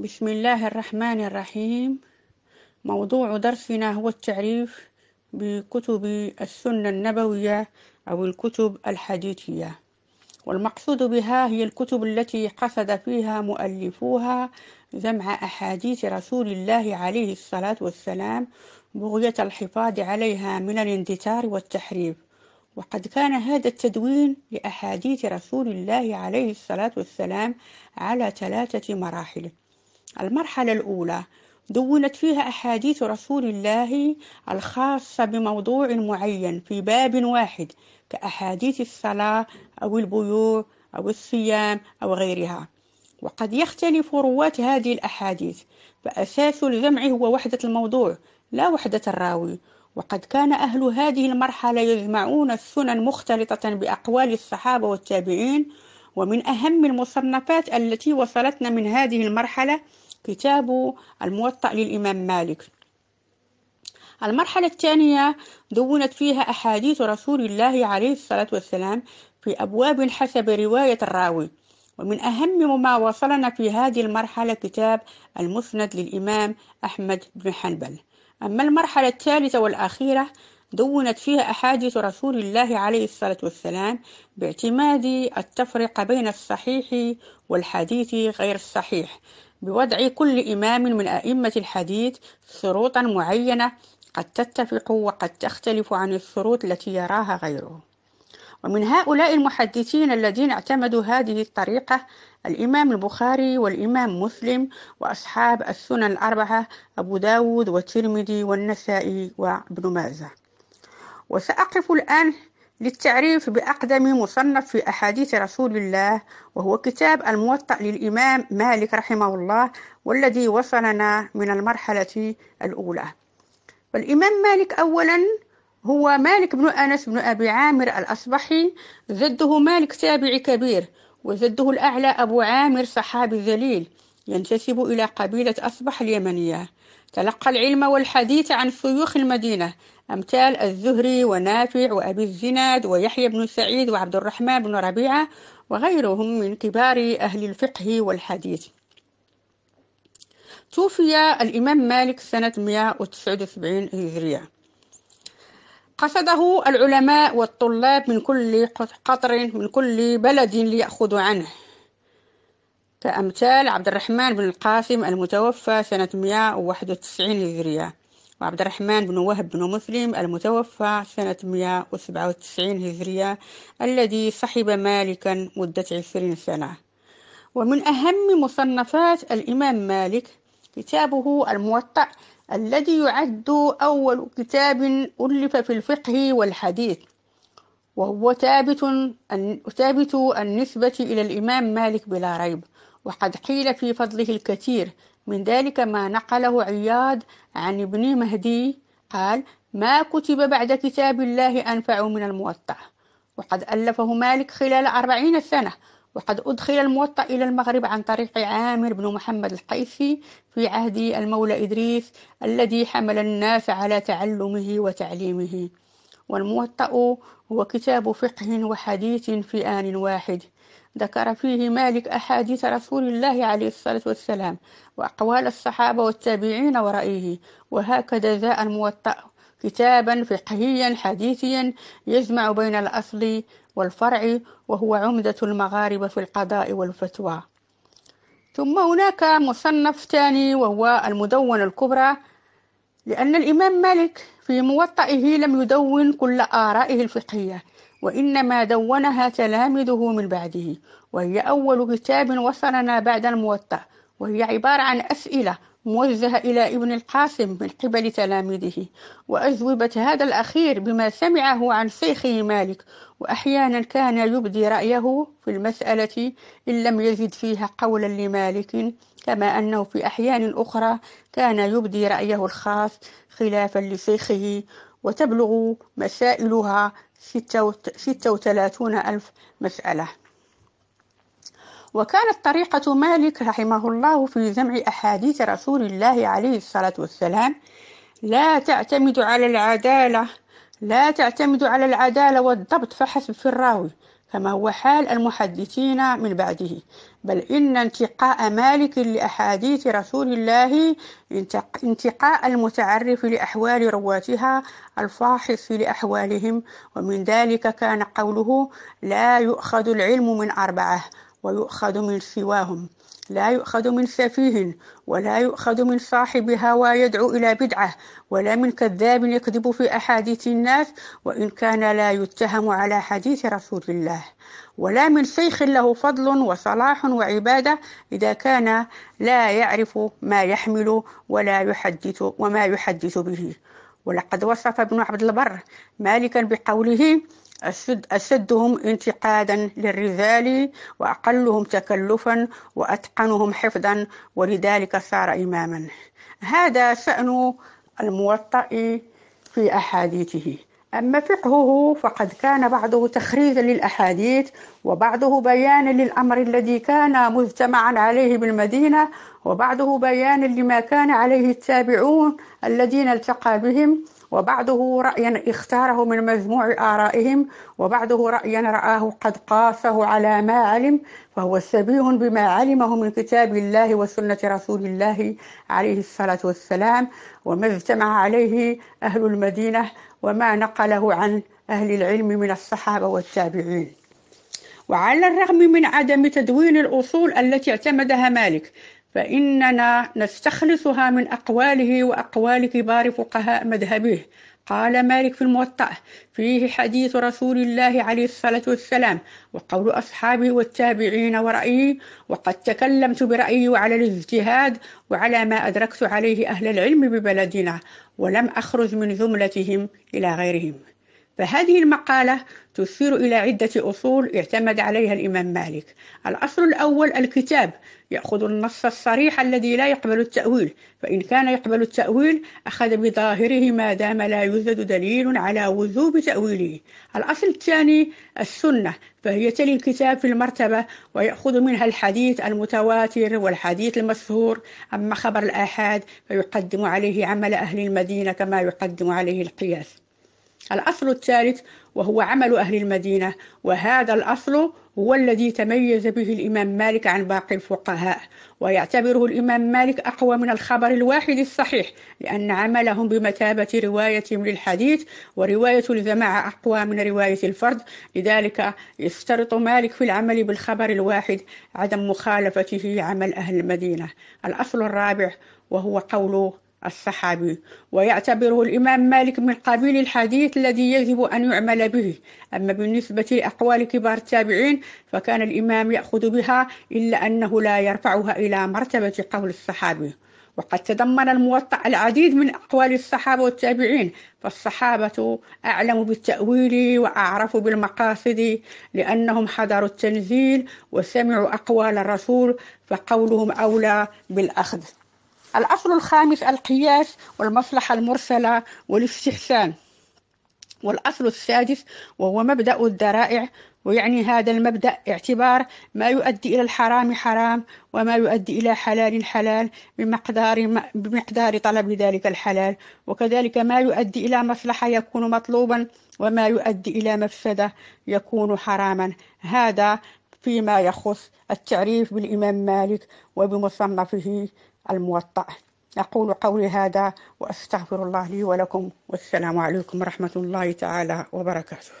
بسم الله الرحمن الرحيم موضوع درسنا هو التعريف بكتب السنة النبوية أو الكتب الحديثية والمقصود بها هي الكتب التي قصد فيها مؤلفوها جمع أحاديث رسول الله عليه الصلاة والسلام بغية الحفاظ عليها من الاندثار والتحريف وقد كان هذا التدوين لأحاديث رسول الله عليه الصلاة والسلام على ثلاثة مراحل المرحلة الأولى دونت فيها أحاديث رسول الله الخاصة بموضوع معين في باب واحد كأحاديث الصلاة أو البيوع أو الصيام أو غيرها وقد يختلف رواة هذه الأحاديث فأساس الجمع هو وحدة الموضوع لا وحدة الراوي وقد كان أهل هذه المرحلة يجمعون السنن مختلطة بأقوال الصحابة والتابعين ومن أهم المصنفات التي وصلتنا من هذه المرحلة كتابه الموطأ للإمام مالك المرحلة الثانية دونت فيها أحاديث رسول الله عليه الصلاة والسلام في أبواب حسب رواية الراوي ومن أهم ما وصلنا في هذه المرحلة كتاب المسند للإمام أحمد بن حنبل أما المرحلة الثالثة والأخيرة دونت فيها أحاديث رسول الله عليه الصلاة والسلام باعتماد التفرقة بين الصحيح والحديث غير الصحيح بوضع كل إمام من أئمة الحديث شروطا معينة قد تتفق وقد تختلف عن الشروط التي يراها غيره ومن هؤلاء المحدثين الذين اعتمدوا هذه الطريقة الإمام البخاري والإمام مسلم وأصحاب السنن الأربعة أبو داود والترمذي والنسائي وابن ماجه وسأقف الآن للتعريف بأقدم مصنف في أحاديث رسول الله وهو كتاب الموطأ للإمام مالك رحمه الله والذي وصلنا من المرحلة الأولى فالإمام مالك أولا هو مالك بن أنس بن أبي عامر الأصبحي جده مالك تابعي كبير وجده الأعلى أبو عامر صحابي ذليل ينتسب إلى قبيلة أصبح اليمنية تلقى العلم والحديث عن شيوخ المدينة أمثال الزهري ونافع وأبي الزناد ويحيى بن سعيد وعبد الرحمن بن ربيعة وغيرهم من كبار أهل الفقه والحديث توفي الإمام مالك سنة 179 هجرية قصده العلماء والطلاب من كل قطر من كل بلد ليأخذوا عنه كأمثال عبد الرحمن بن القاسم المتوفى سنة 191 هجرية وعبد الرحمن بن وهب بن مسلم المتوفى سنة 197 هجرية الذي صحب مالكا مدة عشرين سنة ومن أهم مصنفات الإمام مالك كتابه الموطأ الذي يعد أول كتاب ألف في الفقه والحديث وهو ثابت ثابت النسبة إلى الإمام مالك بلا ريب وقد قيل في فضله الكثير من ذلك ما نقله عياض عن ابن مهدي قال ما كتب بعد كتاب الله أنفع من الموطأ وقد ألفه مالك خلال أربعين سنة وقد أدخل الموطأ إلى المغرب عن طريق عامر بن محمد القيسي في عهد المولى إدريس الذي حمل الناس على تعلمه وتعليمه والموطأ هو كتاب فقه وحديث في آن واحد ذكر فيه مالك أحاديث رسول الله عليه الصلاة والسلام وأقوال الصحابة والتابعين ورأيه وهكذا جاء الموطأ كتابا فقهيا حديثيا يجمع بين الأصل والفرع وهو عمدة المغاربة في القضاء والفتوى ثم هناك مصنف ثاني وهو المدونة الكبرى لأن الإمام مالك في موطئه لم يدون كل آرائه الفقهية وإنما دونها تلامذه من بعده وهي أول كتاب وصلنا بعد الموطأ وهي عبارة عن أسئلة موجهة إلى ابن القاسم من قبل تلاميذه وأجوبة هذا الأخير بما سمعه عن شيخه مالك وأحيانا كان يبدي رأيه في المسألة إن لم يجد فيها قولا لمالك كما أنه في أحيان أخرى كان يبدي رأيه الخاص خلافا لشيخه وتبلغ مسائلها 36 ألف مسألة وكانت طريقة مالك رحمه الله في جمع أحاديث رسول الله عليه الصلاة والسلام لا تعتمد على العدالة لا تعتمد على العدالة والضبط فحسب في الراوي كما هو حال المحدثين من بعده بل إن انتقاء مالك لأحاديث رسول الله انتقاء المتعرف لأحوال رواتها الفاحص لأحوالهم ومن ذلك كان قوله لا يؤخذ العلم من أربعة ويؤخذ من سواهم لا يؤخذ من سفيه ولا يؤخذ من صاحب هوى يدعو إلى بدعة ولا من كذاب يكذب في أحاديث الناس وإن كان لا يتهم على حديث رسول الله ولا من شيخ له فضل وصلاح وعبادة إذا كان لا يعرف ما يحمل ولا يحدث وما يحدث به ولقد وصف ابن عبد البر مالكا بقوله أشد أشدهم انتقادا للرذال وأقلهم تكلفا وأتقنهم حفظا ولذلك صار إماما هذا شأن الموطئ في أحاديثه أما فقهه فقد كان بعضه تخريجا للأحاديث وبعضه بيانا للأمر الذي كان مجتمعا عليه بالمدينة وبعضه بيانا لما كان عليه التابعون الذين التقى بهم وبعضه رأيا اختاره من مجموع آرائهم وبعضه رأيا رآه قد قاسه على ما علم فهو شبيه بما علمه من كتاب الله وسنة رسول الله عليه الصلاة والسلام وما اجتمع عليه أهل المدينة وما نقله عن أهل العلم من الصحابة والتابعين وعلى الرغم من عدم تدوين الأصول التي اعتمدها مالك فإننا نستخلصها من أقواله وأقوال كبار فقهاء مذهبه قال مالك في الموطأ فيه حديث رسول الله عليه الصلاة والسلام وقول أصحابه والتابعين ورأيي وقد تكلمت برأيي وعلى الاجتهاد وعلى ما أدركت عليه أهل العلم ببلدنا ولم أخرج من جملتهم إلى غيرهم فهذه المقالة تشير إلى عدة أصول اعتمد عليها الإمام مالك الأصل الأول الكتاب يأخذ النص الصريح الذي لا يقبل التأويل فإن كان يقبل التأويل أخذ بظاهره ما دام لا يوجد دليل على وجوب تأويله الأصل الثاني السنة فهي تلي الكتاب في المرتبة ويأخذ منها الحديث المتواتر والحديث المشهور أما خبر الآحاد فيقدم عليه عمل أهل المدينة كما يقدم عليه القياس الأصل الثالث وهو عمل أهل المدينة وهذا الأصل هو الذي تميز به الإمام مالك عن باقي الفقهاء ويعتبره الإمام مالك أقوى من الخبر الواحد الصحيح لأن عملهم بمثابة رواية للحديث ورواية الجماعة أقوى من رواية الفرد لذلك يشترط مالك في العمل بالخبر الواحد عدم مخالفته عمل أهل المدينة الأصل الرابع وهو قول الصحابي ويعتبره الإمام مالك من قبيل الحديث الذي يجب أن يعمل به أما بالنسبة لأقوال كبار التابعين فكان الإمام يأخذ بها إلا أنه لا يرفعها إلى مرتبة قول الصحابي وقد تضمن الموطأ العديد من أقوال الصحابة والتابعين فالصحابة أعلم بالتأويل وأعرف بالمقاصد لأنهم حضروا التنزيل وسمعوا أقوال الرسول فقولهم أولى بالأخذ الأصل الخامس القياس والمصلحة المرسلة والاستحسان والأصل السادس وهو مبدأ الذرائع ويعني هذا المبدأ اعتبار ما يؤدي إلى الحرام حرام وما يؤدي إلى حلال حلال بمقدار, بمقدار طلب ذلك الحلال وكذلك ما يؤدي إلى مصلحة يكون مطلوبا وما يؤدي إلى مفسدة يكون حراما هذا فيما يخص التعريف بالإمام مالك وبمصنفه الموطأ أقول قولي هذا وأستغفر الله لي ولكم والسلام عليكم ورحمة الله تعالى وبركاته